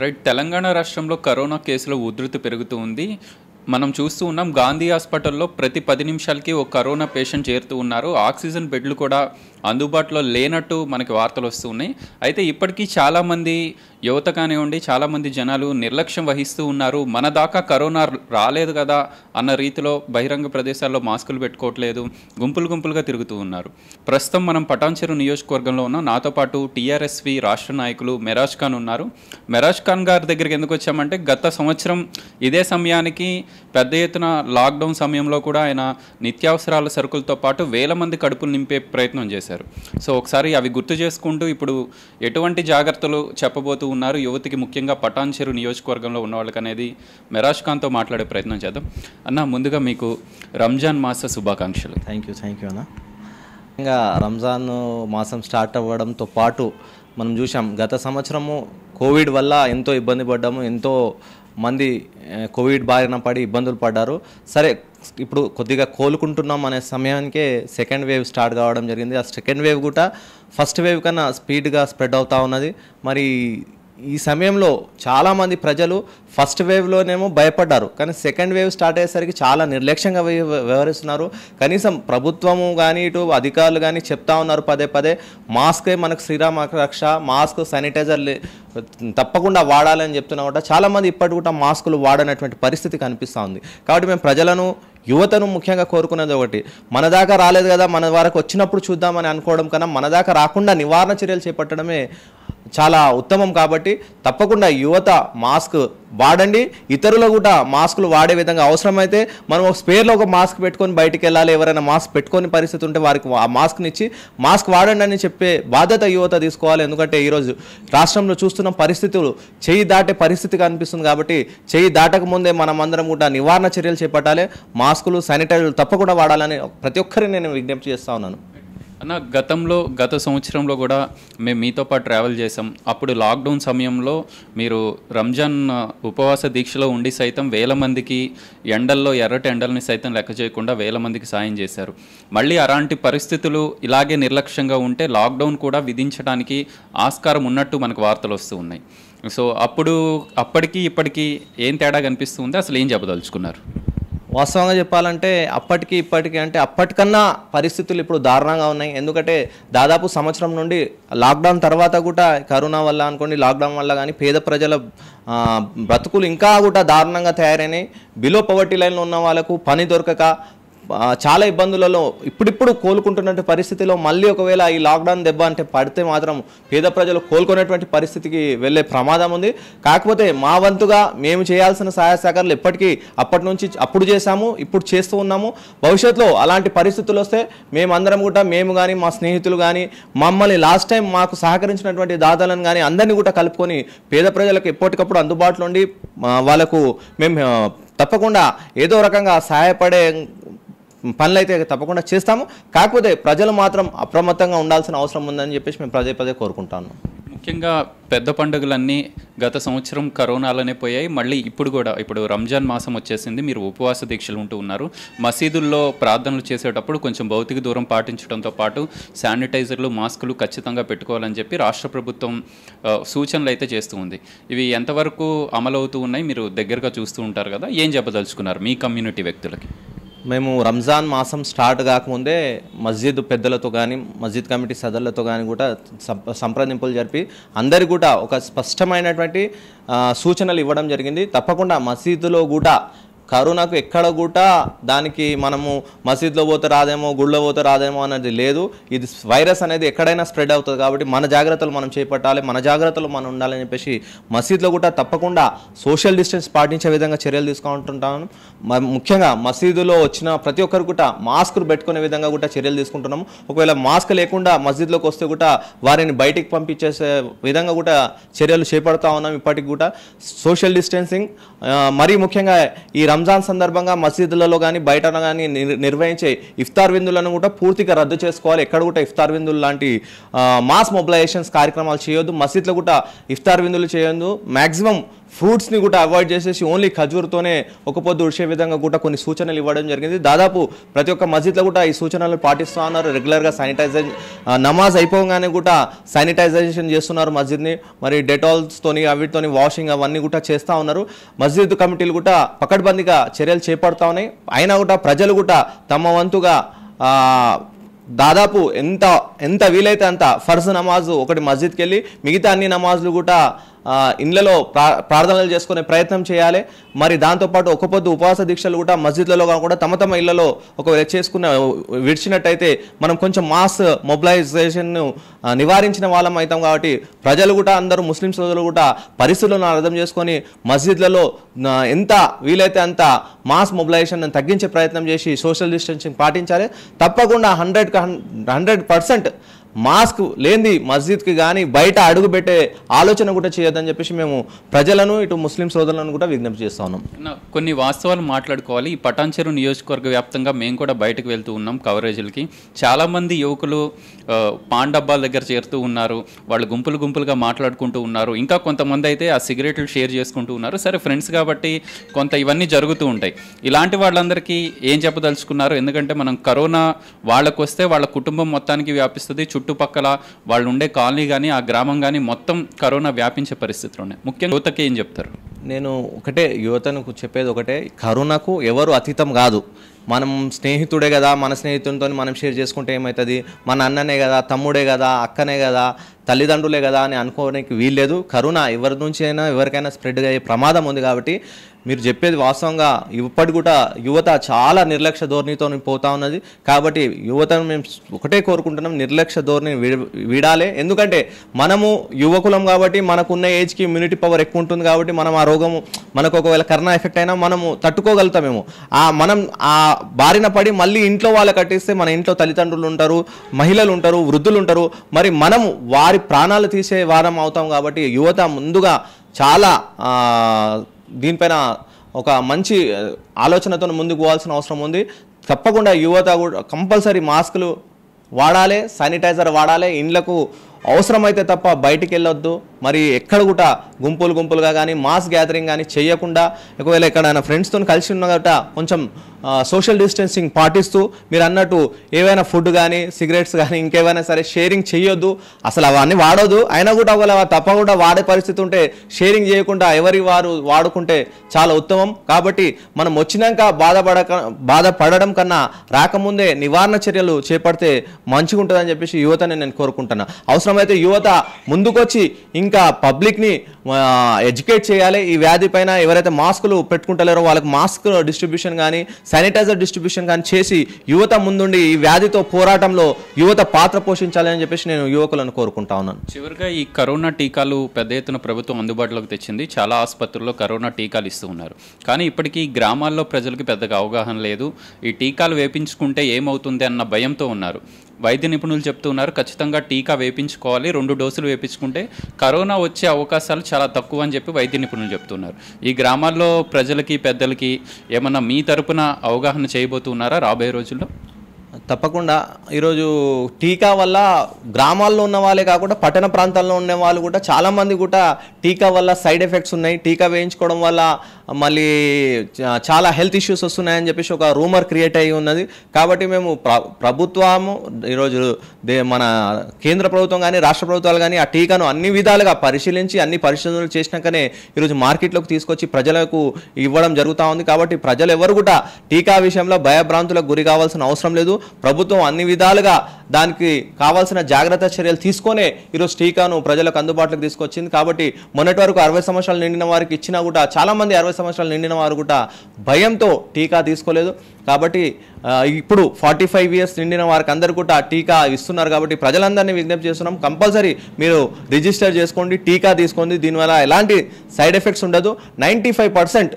right Telangana రాష్ట్రంలో corona కేసుల ఉధృతి పెరుగుతూ ఉంది మనం చూస్తూ ఉన్నాం గాంధీ హాస్పిటల్లో ప్రతి పది నిమిషాలకి ఒక కరోనా పేషెంట్ చేరుతూ ఉన్నారు ఆక్సిజన్ బెడ్లు కూడా అందుబాటులో లేనట్టు మనకి వార్తలు వస్తున్నాయి అయితే ఇప్పటికీ చాలామంది యువత కానివ్వండి చాలామంది జనాలు నిర్లక్ష్యం వహిస్తూ ఉన్నారు మన దాకా కరోనా రాలేదు కదా అన్న రీతిలో బహిరంగ ప్రదేశాల్లో మాస్కులు పెట్టుకోవట్లేదు గుంపులు గుంపులుగా తిరుగుతూ ఉన్నారు ప్రస్తుతం మనం పటాన్చెరు నియోజకవర్గంలో ఉన్న నాతో పాటు టీఆర్ఎస్వి రాష్ట్ర నాయకులు మెరాజ్ ఖాన్ ఉన్నారు మెరాజ్ ఖాన్ గారి దగ్గరికి ఎందుకు వచ్చామంటే గత సంవత్సరం ఇదే సమయానికి పెద్ద ఎత్తున లాక్డౌన్ సమయంలో కూడా ఆయన నిత్యావసరాల సరుకులతో పాటు వేల మంది కడుపులు నింపే ప్రయత్నం చేశారు చేశారు సో ఒకసారి అవి గుర్తు చేసుకుంటూ ఇప్పుడు ఎటువంటి జాగ్రత్తలు చెప్పబోతూ ఉన్నారు యువతికి ముఖ్యంగా పటాన్ చెరు నియోజకవర్గంలో ఉన్నవాళ్ళకి అనేది మెరాజ్ ఖాన్తో మాట్లాడే ప్రయత్నం చేద్దాం అన్న ముందుగా మీకు రంజాన్ మాస శుభాకాంక్షలు థ్యాంక్ యూ థ్యాంక్ యూ అన్న ఇంకా రంజాన్ మాసం స్టార్ట్ అవ్వడంతో పాటు మనం చూసాం గత సంవత్సరము కోవిడ్ వల్ల ఎంతో ఇబ్బంది పడ్డాము ఎంతో మంది కోవిడ్ బారిన పడి ఇబ్బందులు పడ్డారు సరే ఇప్పుడు కొద్దిగా కోలుకుంటున్నాం అనే సమయానికే సెకండ్ వేవ్ స్టార్ట్ కావడం జరిగింది ఆ సెకండ్ వేవ్ కూడా ఫస్ట్ వేవ్ కన్నా స్పీడ్గా స్ప్రెడ్ అవుతూ ఉన్నది మరి ఈ సమయంలో చాలామంది ప్రజలు ఫస్ట్ వేవ్లోనేమో భయపడ్డారు కానీ సెకండ్ వేవ్ స్టార్ట్ అయ్యేసరికి చాలా నిర్లక్ష్యంగా వ్యవహరిస్తున్నారు కనీసం ప్రభుత్వము కానీ ఇటు అధికారులు కానీ చెప్తా ఉన్నారు పదే పదే మాస్కే మనకు శ్రీరామ రక్ష మాస్క్ శానిటైజర్ తప్పకుండా వాడాలని చెప్తున్నా కూడా చాలామంది ఇప్పటి కూడా మాస్కులు వాడనటువంటి పరిస్థితి కనిపిస్తూ ఉంది కాబట్టి మేము ప్రజలను యువతను ముఖ్యంగా కోరుకున్నది ఒకటి మన దాకా రాలేదు కదా మన వరకు వచ్చినప్పుడు చూద్దామని అనుకోవడం కన్నా మన దాకా రాకుండా నివారణ చర్యలు చేపట్టడమే చాలా ఉత్తమం కాబట్టి తప్పకుండా యువత మాస్క్ వాడండి ఇతరులు కూడా మాస్కులు వాడే విధంగా అవసరమైతే మనం ఒక స్పేర్లో ఒక మాస్క్ పెట్టుకొని బయటికి వెళ్ళాలి ఎవరైనా మాస్క్ పెట్టుకొని పరిస్థితి ఉంటే వారికి ఆ మాస్క్ని ఇచ్చి మాస్క్ వాడండి అని చెప్పే బాధ్యత యువత తీసుకోవాలి ఎందుకంటే ఈరోజు రాష్ట్రంలో చూస్తున్న పరిస్థితులు చేయి దాటే పరిస్థితి కనిపిస్తుంది కాబట్టి చేయి దాటక ముందే మనం అందరం కూడా నివారణ చర్యలు చేపట్టాలి మాస్కులు శానిటైజర్లు తప్పకుండా వాడాలని ప్రతి ఒక్కరిని నేను విజ్ఞప్తి చేస్తా ఉన్నాను అన్న గతంలో గత సంవత్సరంలో కూడా మేము మీతో పాటు ట్రావెల్ చేసాం అప్పుడు లాక్డౌన్ సమయంలో మీరు రంజాన్ ఉపవాస దీక్షలో ఉండి సైతం వేల మందికి ఎండల్లో ఎర్రటి ఎండల్ని సైతం లెక్క చేయకుండా వేల మందికి సాయం చేశారు మళ్ళీ అలాంటి పరిస్థితులు ఇలాగే నిర్లక్ష్యంగా ఉంటే లాక్డౌన్ కూడా విధించడానికి ఆస్కారం ఉన్నట్టు మనకు వార్తలు వస్తూ ఉన్నాయి సో అప్పుడు అప్పటికీ ఇప్పటికీ ఏం తేడా కనిపిస్తుంది అసలు ఏం చెప్పదలుచుకున్నారు వాస్తవంగా చెప్పాలంటే అప్పటికి ఇప్పటికీ అంటే అప్పటికన్నా పరిస్థితులు ఇప్పుడు దారుణంగా ఉన్నాయి ఎందుకంటే దాదాపు సంవత్సరం నుండి లాక్డౌన్ తర్వాత కూడా కరోనా వల్ల అనుకోండి లాక్డౌన్ వల్ల కానీ పేద ప్రజల బ్రతుకులు ఇంకా కూడా దారుణంగా తయారైనాయి బిలో పవర్టీ లైన్లో ఉన్న వాళ్ళకు పని దొరకక చాలా ఇబ్బందులలో ఇప్పుడిప్పుడు కోలుకుంటున్నటువంటి పరిస్థితిలో మళ్ళీ ఒకవేళ ఈ లాక్డౌన్ దెబ్బ అంటే పడితే మాత్రం పేద ప్రజలు కోలుకునేటువంటి పరిస్థితికి వెళ్ళే ప్రమాదం ఉంది కాకపోతే మా వంతుగా మేము చేయాల్సిన సహాయ సహకారాలు ఎప్పటికీ అప్పటి నుంచి అప్పుడు చేశాము ఇప్పుడు చేస్తూ ఉన్నాము భవిష్యత్తులో అలాంటి పరిస్థితులు వస్తే మేమందరం కూడా మేము కానీ మా స్నేహితులు కానీ మమ్మల్ని లాస్ట్ టైం మాకు సహకరించినటువంటి దాతలను కానీ అందరినీ కూడా కలుపుకొని పేద ప్రజలకు ఎప్పటికప్పుడు అందుబాటులో ఉండి వాళ్ళకు మేము తప్పకుండా ఏదో రకంగా సహాయపడే పనులు అయితే తప్పకుండా చేస్తాము కాకపోతే ప్రజలు మాత్రం అప్రమత్తంగా ఉండాల్సిన అవసరం ఉందని చెప్పేసి మేము పదే పదే కోరుకుంటాను ముఖ్యంగా పెద్ద పండుగలన్నీ గత సంవత్సరం కరోనాలోనే పోయాయి మళ్ళీ ఇప్పుడు కూడా ఇప్పుడు రంజాన్ మాసం వచ్చేసింది మీరు ఉపవాస దీక్షలు ఉంటూ ఉన్నారు మసీదుల్లో ప్రార్థనలు చేసేటప్పుడు కొంచెం భౌతిక దూరం పాటించడంతో పాటు శానిటైజర్లు మాస్కులు ఖచ్చితంగా పెట్టుకోవాలని చెప్పి రాష్ట్ర ప్రభుత్వం సూచనలు అయితే చేస్తూ ఉంది ఇవి ఎంతవరకు అమలవుతూ ఉన్నాయి మీరు దగ్గరగా చూస్తూ ఉంటారు కదా ఏం చెప్పదలుచుకున్నారు మీ కమ్యూనిటీ వ్యక్తులకి మేము రంజాన్ మాసం స్టార్ట్ కాకముందే మస్జిద్ పెద్దలతో కానీ మస్జిద్ కమిటీ సదర్లతో కానీ కూడా సంప్రదింపులు జరిపి అందరి కూడా ఒక స్పష్టమైనటువంటి సూచనలు ఇవ్వడం జరిగింది తప్పకుండా మసీదులో కూడా కరోనాకు ఎక్కడ కూడా దానికి మనము మసీద్లో పోతే రాదేమో గుళ్ళో పోతే రాదేమో అనేది లేదు ఇది వైరస్ అనేది ఎక్కడైనా స్ప్రెడ్ అవుతుంది కాబట్టి మన జాగ్రత్తలు మనం చేపట్టాలి మన జాగ్రత్తలు మనం ఉండాలని చెప్పేసి మసీద్లో కూడా తప్పకుండా సోషల్ డిస్టెన్స్ పాటించే విధంగా చర్యలు తీసుకుంటుంటాను ముఖ్యంగా మసీదులో వచ్చిన ప్రతి ఒక్కరు కూడా మాస్క్లు పెట్టుకునే విధంగా కూడా చర్యలు తీసుకుంటున్నాము ఒకవేళ మాస్క్ లేకుండా మసీద్లోకి వస్తే కూడా వారిని బయటికి పంపించేసే విధంగా కూడా చర్యలు చేపడతా ఉన్నాం ఇప్పటికి కూడా సోషల్ డిస్టెన్సింగ్ మరీ ముఖ్యంగా ఈ రంజాన్ సందర్భంగా మసీదులలో కానీ బయట కానీ నిర్వహించే ఇఫ్తార్ విందులను కూడా పూర్తిగా రద్దు చేసుకోవాలి ఎక్కడ కూడా ఇఫ్తార్ విందులు లాంటి మాస్ మొబిలైజేషన్స్ కార్యక్రమాలు చేయొద్దు మసీద్లో కూడా ఇఫ్తార్ విందులు చేయొద్దు మ్యాక్సిమం ఫ్రూట్స్ని కూడా అవాయిడ్ చేసేసి ఓన్లీ ఖజూర్తోనే ఒక పొద్దు ఉడిచే విధంగా కూడా కొన్ని సూచనలు ఇవ్వడం జరిగింది దాదాపు ప్రతి ఒక్క మస్జిద్లో కూడా ఈ సూచనలు పాటిస్తూ ఉన్నారు రెగ్యులర్గా శానిటైజేషన్ నమాజ్ అయిపోగానే కూడా శానిటైజేషన్ చేస్తున్నారు మస్జిద్ని మరి డెటాల్స్తోని అవిటితోని వాషింగ్ అవన్నీ కూడా చేస్తూ ఉన్నారు మస్జిద్ కమిటీలు కూడా పకడ్బందీగా చర్యలు చేపడుతూ ఉన్నాయి అయినా కూడా ప్రజలు కూడా తమ వంతుగా దాదాపు ఎంత ఎంత వీలైతే అంత ఫర్జ్ నమాజ్ ఒకటి మస్జిద్కి వెళ్ళి మిగతా అన్ని నమాజులు కూడా ప్రా ప్రార్థనలు చేసుకునే ప్రయత్నం చేయాలి మరి దాంతోపాటు ఒక పొద్దు ఉపవాస దీక్షలు కూడా మస్జిద్లలో కాకుండా తమ తమ ఇళ్లలో ఒకవేళ చేసుకున్న విడిచినట్టయితే మనం కొంచెం మాస్ మొబిలైజేషన్ను నివారించిన వాళ్ళం అవుతాం కాబట్టి ప్రజలు కూడా అందరూ ముస్లిం సోదరులు కూడా పరిస్థితులను అర్థం చేసుకొని మస్జిద్లలో ఎంత వీలైతే అంత మాస్ మొబిలైజేషన్ తగ్గించే ప్రయత్నం చేసి సోషల్ డిస్టెన్సింగ్ పాటించాలి తప్పకుండా హండ్రెడ్ హండ్రెడ్ పర్సెంట్ మాస్క్ లేనిది మస్జిద్కి కానీ బయట అడుగు పెట్టే ఆలోచన కూడా చేయొద్దని చెప్పేసి మేము ప్రజలను ఇటు ముస్లిం సోదరులను కూడా విజ్ఞప్తి చేస్తా ఉన్నాం కొన్ని వాస్తవాలు మాట్లాడుకోవాలి ఈ పటాన్చెరు నియోజకవర్గ వ్యాప్తంగా మేము కూడా బయటకు వెళ్తూ ఉన్నాం కవరేజీలకి చాలామంది యువకులు పాండబ్బాల దగ్గర చేరుతూ ఉన్నారు వాళ్ళు గుంపులు గుంపులుగా మాట్లాడుకుంటూ ఉన్నారు ఇంకా కొంతమంది అయితే ఆ సిగరెట్లు షేర్ చేసుకుంటూ ఉన్నారు సరే ఫ్రెండ్స్ కాబట్టి కొంత ఇవన్నీ జరుగుతూ ఉంటాయి ఇలాంటి వాళ్ళందరికీ ఏం చెప్పదలుచుకున్నారు ఎందుకంటే మనం కరోనా వాళ్ళకు వస్తే వాళ్ళ కుటుంబం మొత్తానికి వ్యాపిస్తుంది చుట్టూ చుట్టుపక్కల వాళ్ళు ఉండే కాలనీ కానీ ఆ గ్రామం కానీ మొత్తం కరోనా వ్యాపించే పరిస్థితులు ఉన్నాయి ముఖ్యంగా యువతకి ఏం చెప్తారు నేను ఒకటే యువతను చెప్పేది ఒకటే కరోనాకు ఎవరు అతీతం కాదు మనం స్నేహితుడే కదా మన స్నేహితులతో మనం షేర్ చేసుకుంటే ఏమవుతుంది మన అన్ననే కదా తమ్ముడే కదా అక్కనే కదా తల్లిదండ్రులే కదా అని అనుకోవడానికి వీల్లేదు కరోనా ఎవరి నుంచి అయినా ఎవరికైనా స్ప్రెడ్ అయ్యే ప్రమాదం ఉంది కాబట్టి మీరు చెప్పేది వాస్తవంగా ఇప్పటి కూడా యువత చాలా నిర్లక్ష్య ధోరణితో పోతా ఉన్నది కాబట్టి యువతను మేము ఒకటే కోరుకుంటున్నాం నిర్లక్ష్య ధోరణిని వీడాలి ఎందుకంటే మనము యువకులం కాబట్టి మనకున్న ఏజ్కి ఇమ్యూనిటీ పవర్ ఎక్కువ ఉంటుంది కాబట్టి మనం ఆ రోగము మనకు ఒకవేళ కరోనా ఎఫెక్ట్ అయినా మనము తట్టుకోగలుగుతామేమో ఆ మనం ఆ బారిన పడి మళ్ళీ ఇంట్లో వాళ్ళ కట్టిస్తే మన ఇంట్లో తల్లిదండ్రులు ఉంటారు మహిళలు ఉంటారు వృద్ధులు ఉంటారు మరి మనం వారి వారి ప్రాణాలు తీసే వారం అవుతాం కాబట్టి యువత ముందుగా చాలా దీనిపైన ఒక మంచి ఆలోచనతో ముందుకు పోవాల్సిన అవసరం ఉంది తప్పకుండా యువత కూడా కంపల్సరీ మాస్కులు వాడాలి శానిటైజర్ వాడాలి ఇండ్లకు అవసరమైతే తప్ప బయటికి వెళ్ళొద్దు మరి ఎక్కడ కూడా గుంపులు గుంపులుగా కానీ మాస్ గ్యాదరింగ్ కానీ చేయకుండా ఒకవేళ ఎక్కడైనా ఫ్రెండ్స్తో కలిసి ఉన్నట కొంచెం సోషల్ డిస్టెన్సింగ్ పాటిస్తూ మీరు అన్నట్టు ఏవైనా ఫుడ్ కానీ సిగరెట్స్ కానీ ఇంకేమైనా సరే షేరింగ్ చేయొద్దు అసలు అవన్నీ వాడొద్దు అయినా కూడా ఒకవేళ కూడా వాడే పరిస్థితి ఉంటే షేరింగ్ చేయకుండా ఎవరి వారు వాడుకుంటే చాలా ఉత్తమం కాబట్టి మనం వచ్చినాక బాధపడక బాధపడడం కన్నా రాకముందే నివారణ చర్యలు చేపడితే మంచిగా ఉంటుందని చెప్పేసి యువతని నేను కోరుకుంటున్నా అవసరం అవసరమైతే యువత ముందుకొచ్చి ఇంకా పబ్లిక్ని ఎడ్యుకేట్ చేయాలి ఈ వ్యాధి పైన ఎవరైతే మాస్కులు పెట్టుకుంటలేరో వాళ్ళకి మాస్క్ డిస్ట్రిబ్యూషన్ కానీ శానిటైజర్ డిస్ట్రిబ్యూషన్ కానీ చేసి యువత ముందుండి ఈ వ్యాధితో పోరాటంలో యువత పాత్ర పోషించాలని చెప్పేసి నేను యువకులను కోరుకుంటా ఉన్నాను చివరిగా ఈ కరోనా టీకాలు పెద్ద ఎత్తున ప్రభుత్వం అందుబాటులోకి తెచ్చింది చాలా ఆసుపత్రుల్లో కరోనా టీకాలు ఇస్తూ ఉన్నారు కానీ ఇప్పటికీ గ్రామాల్లో ప్రజలకు పెద్దగా అవగాహన లేదు ఈ టీకాలు వేపించుకుంటే ఏమవుతుంది అన్న భయంతో ఉన్నారు వైద్య నిపుణులు చెప్తున్నారు ఖచ్చితంగా టీకా వేపించుకోవాలి రెండు డోసులు వేపించుకుంటే కరోనా వచ్చే అవకాశాలు చాలా తక్కువ అని చెప్పి వైద్య నిపుణులు చెప్తున్నారు ఈ గ్రామాల్లో ప్రజలకి పెద్దలకి ఏమన్నా మీ తరపున అవగాహన చేయబోతున్నారా రాబోయే రోజుల్లో తప్పకుండా ఈరోజు టీకా వల్ల గ్రామాల్లో ఉన్న వాళ్ళే కాకుండా పట్టణ ప్రాంతాల్లో ఉండే వాళ్ళు కూడా చాలామంది కూడా టీకా వల్ల సైడ్ ఎఫెక్ట్స్ ఉన్నాయి టీకా వేయించుకోవడం వల్ల మళ్ళీ చాలా హెల్త్ ఇష్యూస్ వస్తున్నాయని చెప్పేసి ఒక రూమర్ క్రియేట్ అయ్యి ఉన్నది కాబట్టి మేము ప్రభుత్వము ఈరోజు దే మన కేంద్ర ప్రభుత్వం కానీ రాష్ట్ర ప్రభుత్వాలు కానీ ఆ టీకాను అన్ని విధాలుగా పరిశీలించి అన్ని పరిశోధనలు చేసినాకనే ఈరోజు మార్కెట్లోకి తీసుకొచ్చి ప్రజలకు ఇవ్వడం జరుగుతూ ఉంది కాబట్టి ప్రజలు ఎవరు కూడా టీకా విషయంలో భయభ్రాంతులకు గురి కావాల్సిన అవసరం లేదు ప్రభుత్వం అన్ని విధాలుగా దానికి కావాల్సిన జాగ్రత్త చర్యలు తీసుకునే ఈరోజు టీకాను ప్రజలకు అందుబాటులోకి తీసుకొచ్చింది కాబట్టి మొన్నటి వరకు అరవై సంవత్సరాలు నిండిన వారికి ఇచ్చినా కూడా చాలామంది అరవై సంవత్సరాలు నిండిన వారు కూడా భయంతో టీకా తీసుకోలేదు కాబట్టి ఇప్పుడు ఫార్టీ ఫైవ్ ఇయర్స్ నిండిన వారికి అందరు కూడా టీకా ఇస్తున్నారు కాబట్టి ప్రజలందరినీ విజ్ఞప్తి చేస్తున్నాం కంపల్సరీ మీరు రిజిస్టర్ చేసుకోండి టీకా తీసుకోండి దీనివల్ల ఎలాంటి సైడ్ ఎఫెక్ట్స్ ఉండదు నైంటీ ఫైవ్ పర్సెంట్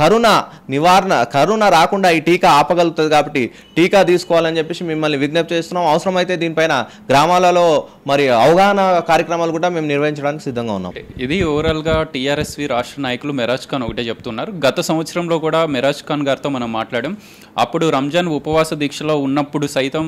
కరుణ నివారణ కరుణ రాకుండా ఈ టీకా ఆపగలుగుతుంది కాబట్టి టీకా తీసుకోవాలని చెప్పేసి మిమ్మల్ని విజ్ఞప్తి చేస్తున్నాం అవసరమైతే దీనిపైన గ్రామాలలో మరి అవగాహన కార్యక్రమాలు కూడా మేము నిర్వహించడానికి సిద్ధంగా ఉన్నాం ఇది ఓవరాల్గా టీఆర్ఎస్వి రాష్ట్ర నాయకులు మెరాజ్ ఖాన్ ఒకటే చెప్తున్నారు గత సంవత్సరంలో కూడా మెరాజ్ ఖాన్ గారితో మనం మాట్లాడాం అప్పుడు రంజాన్ ఉపవాస దీక్షలో ఉన్నప్పుడు సైతం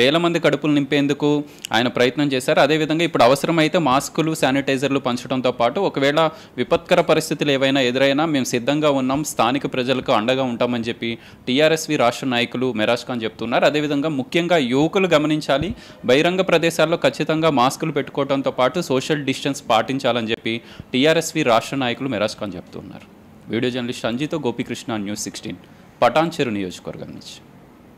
వేల మంది కడుపులు నింపేందుకు ఆయన ప్రయత్నం చేశారు అదేవిధంగా ఇప్పుడు అవసరమైతే మాస్కులు శానిటైజర్లు పంచడంతో పాటు ఒకవేళ విపత్కర పరిస్థితులు ఏవైనా ఎదురైనా మేము సిద్ధంగా ఉన్నాం స్థానిక ప్రజలకు అండగా ఉంటామని చెప్పి టీఆర్ఎస్వి రాష్ట్ర నాయకులు మెరాజ్ ఖాన్ చెప్తున్నారు అదేవిధంగా ముఖ్యంగా యువకులు గమనించాలి బహిరంగ ప్రదేశాల్లో ఖచ్చితంగా మాస్కులు పెట్టుకోవడంతో పాటు సోషల్ డిస్టెన్స్ పాటించాలని చెప్పి టీఆర్ఎస్వి రాష్ట్ర నాయకులు మెరాజ్ ఖాన్ చెప్తున్నారు వీడియో జర్నలిస్ట్ అంజితో గోపికృష్ణ న్యూస్ సిక్స్టీన్ పటాన్చెరు నియోజకవర్గం నుంచి